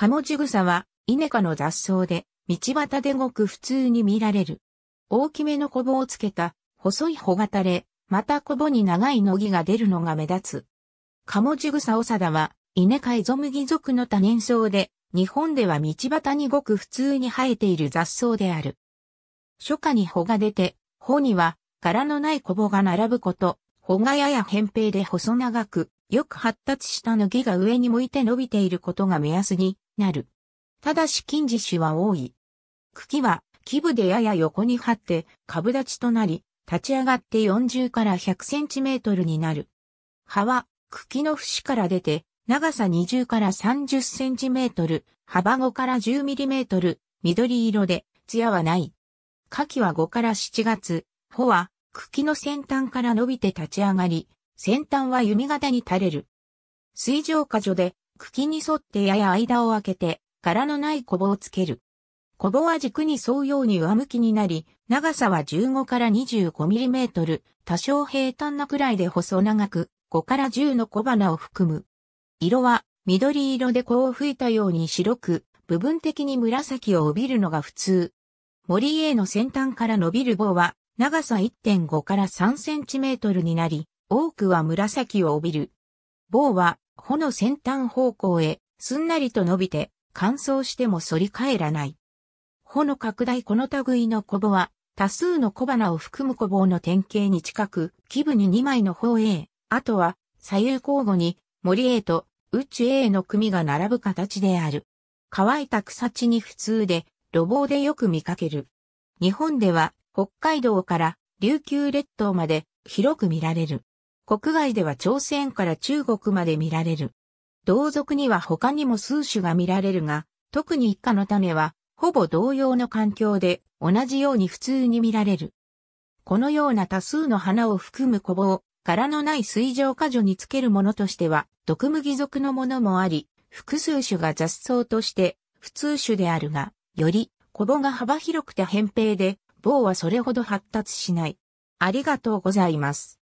カモジグサは、イネ科の雑草で、道端でごく普通に見られる。大きめのコボをつけた、細い穂が垂れ、またコボに長い乃木が出るのが目立つ。カモジグサオサダは、イネ科エゾムギ族の多年草で、日本では道端にごく普通に生えている雑草である。初夏に穂が出て、穂には柄のないコボが並ぶこと、穂がやや扁平で細長く、よく発達したのぎが上に向いて伸びていることが目安になる。ただし近似種は多い。茎は基部でやや横に張って株立ちとなり、立ち上がって40から100センチメートルになる。葉は茎の節から出て長さ20から30センチメートル、幅5から10ミリメートル、緑色で、艶はない。花季は5から7月、穂は茎の先端から伸びて立ち上がり、先端は弓形に垂れる。水上果樹で茎に沿ってやや間を開けて、柄のないコボをつける。コボは軸に沿うように上向きになり、長さは15から 25mm、多少平坦なくらいで細長く、5から10の小花を含む。色は緑色でこう吹いたように白く、部分的に紫を帯びるのが普通。森への先端から伸びる棒は長さ1.5から3センチメートルになり、多くは紫を帯びる。棒は、穂の先端方向へ、すんなりと伸びて、乾燥しても反り返らない。穂の拡大この類の小棒は、多数の小花を含む小棒の典型に近く、基部に2枚の方へ、あとは、左右交互に、森 A と、宇宙 A の組が並ぶ形である。乾いた草地に普通で、路棒でよく見かける。日本では、北海道から琉球列島まで広く見られる。国外では朝鮮から中国まで見られる。同族には他にも数種が見られるが、特に一家の種は、ほぼ同様の環境で同じように普通に見られる。このような多数の花を含む小棒、柄のない水上果樹につけるものとしては、毒麦族のものもあり、複数種が雑草として普通種であるが、より小棒が幅広くて扁平で、棒はそれほど発達しない。ありがとうございます。